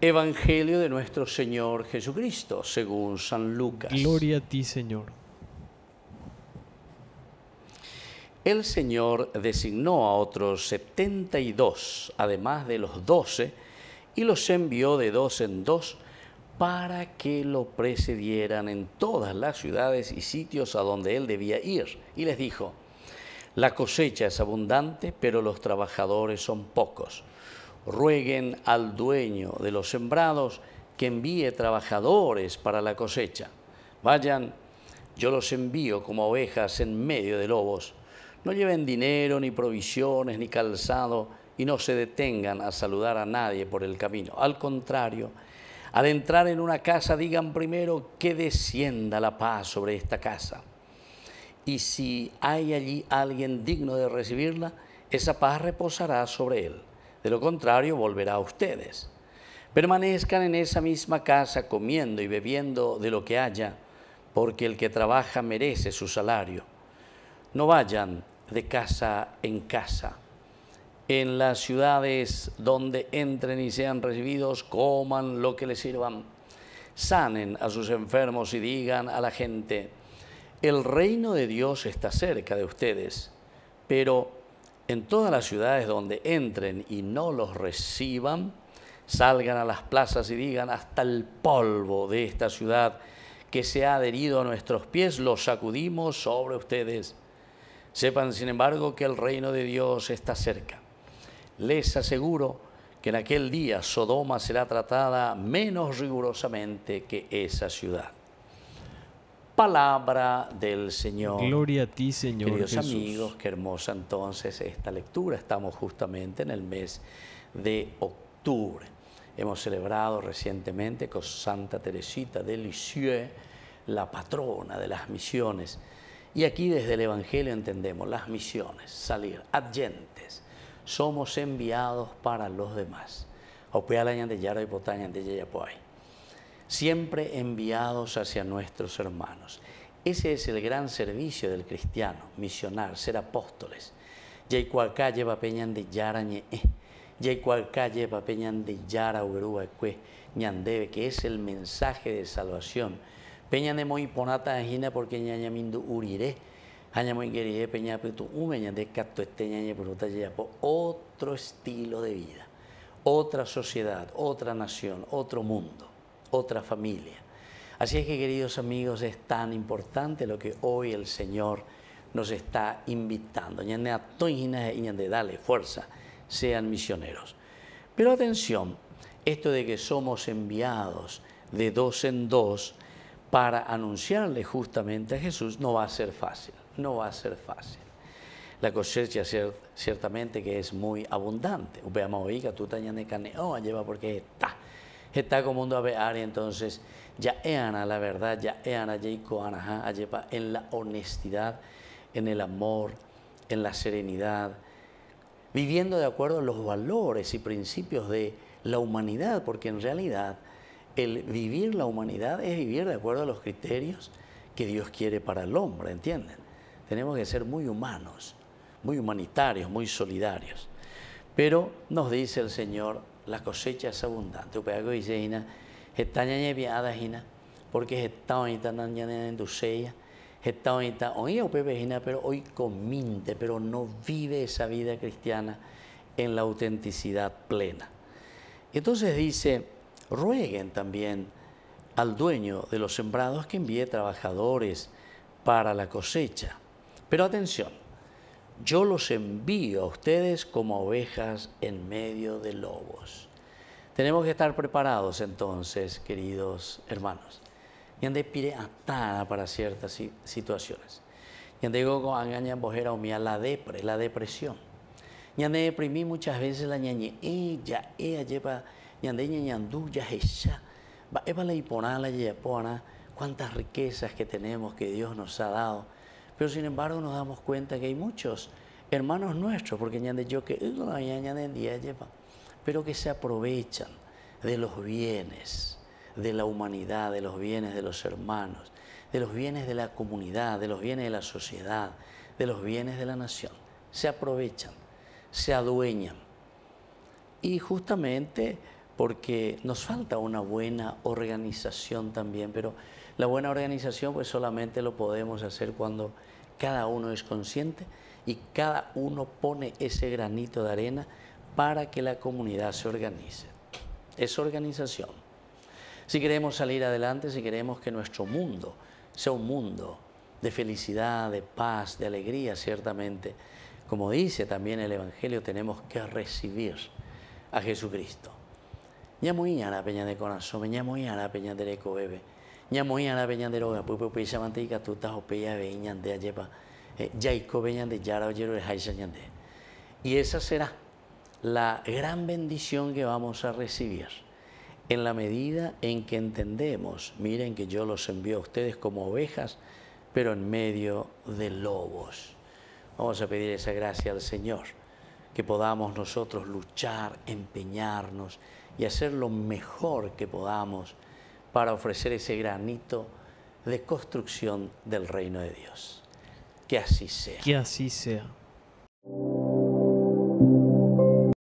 Evangelio de nuestro Señor Jesucristo, según San Lucas. Gloria a ti, Señor. El Señor designó a otros setenta además de los doce, y los envió de dos en dos para que lo precedieran en todas las ciudades y sitios a donde él debía ir. Y les dijo, la cosecha es abundante, pero los trabajadores son pocos rueguen al dueño de los sembrados que envíe trabajadores para la cosecha. Vayan, yo los envío como ovejas en medio de lobos. No lleven dinero, ni provisiones, ni calzado, y no se detengan a saludar a nadie por el camino. Al contrario, al entrar en una casa digan primero que descienda la paz sobre esta casa. Y si hay allí alguien digno de recibirla, esa paz reposará sobre él de lo contrario volverá a ustedes. Permanezcan en esa misma casa comiendo y bebiendo de lo que haya, porque el que trabaja merece su salario. No vayan de casa en casa. En las ciudades donde entren y sean recibidos, coman lo que les sirvan. Sanen a sus enfermos y digan a la gente, el reino de Dios está cerca de ustedes, pero en todas las ciudades donde entren y no los reciban, salgan a las plazas y digan hasta el polvo de esta ciudad que se ha adherido a nuestros pies, los sacudimos sobre ustedes. Sepan, sin embargo, que el reino de Dios está cerca. Les aseguro que en aquel día Sodoma será tratada menos rigurosamente que esa ciudad palabra del Señor. Gloria a ti, Señor. Queridos amigos, qué hermosa entonces esta lectura. Estamos justamente en el mes de octubre. Hemos celebrado recientemente con Santa Teresita de Lisieux, la patrona de las misiones. Y aquí desde el Evangelio entendemos las misiones, salir, adyentes. Somos enviados para los demás siempre enviados hacia nuestros hermanos. Ese es el gran servicio del cristiano, misionar, ser apóstoles. lleva peñan de yarañe, lleva peñan de yara que es el mensaje de salvación. Peñan de moiponata ajina porque ñañamindu uriré, añamoingueriré peña petu umeñan de catuesteñañe bruta yapo, otro estilo de vida, otra sociedad, otra nación, otro mundo otra familia. Así es que queridos amigos, es tan importante lo que hoy el Señor nos está invitando. Dale fuerza, sean misioneros. Pero atención, esto de que somos enviados de dos en dos para anunciarle justamente a Jesús no va a ser fácil, no va a ser fácil. La cosecha ciertamente que es muy abundante. Veamos hoy que tú lleva porque está como mundo a entonces ya eana la verdad ya en la honestidad en el amor en la serenidad viviendo de acuerdo a los valores y principios de la humanidad porque en realidad el vivir la humanidad es vivir de acuerdo a los criterios que Dios quiere para el hombre, ¿entienden? Tenemos que ser muy humanos, muy humanitarios, muy solidarios. Pero nos dice el Señor, la cosecha pues es abundante. dice, Hina, Hina, porque está en pues, pero hoy cominte, pero no vive esa vida cristiana en la autenticidad plena. Entonces dice, rueguen también al dueño de los sembrados que envíe trabajadores para la cosecha. Pero atención, yo los envío a ustedes como ovejas en medio de lobos. Tenemos que estar preparados entonces, queridos hermanos. ande pire atada para ciertas situaciones. ande go angaña bojera mía la depre, la depresión. deprimí muchas veces la ñañe, ella, ella lleva, yande ñañandú, ya ella. eva la hipona, la cuántas riquezas que tenemos que Dios nos ha dado pero sin embargo nos damos cuenta que hay muchos hermanos nuestros, porque yo que pero que se aprovechan de los bienes de la humanidad, de los bienes de los hermanos, de los bienes de la comunidad, de los bienes de la sociedad, de los bienes de la nación. Se aprovechan, se adueñan. Y justamente porque nos falta una buena organización también, pero la buena organización pues solamente lo podemos hacer cuando cada uno es consciente y cada uno pone ese granito de arena para que la comunidad se organice. Es organización. Si queremos salir adelante, si queremos que nuestro mundo sea un mundo de felicidad, de paz, de alegría, ciertamente, como dice también el Evangelio, tenemos que recibir a Jesucristo peña de peña de peña eh, de de Y esa será la gran bendición que vamos a recibir. En la medida en que entendemos, miren que yo los envío a ustedes como ovejas, pero en medio de lobos. Vamos a pedir esa gracia al Señor, que podamos nosotros luchar, empeñarnos, y hacer lo mejor que podamos para ofrecer ese granito de construcción del reino de Dios. Que así sea. Que así sea.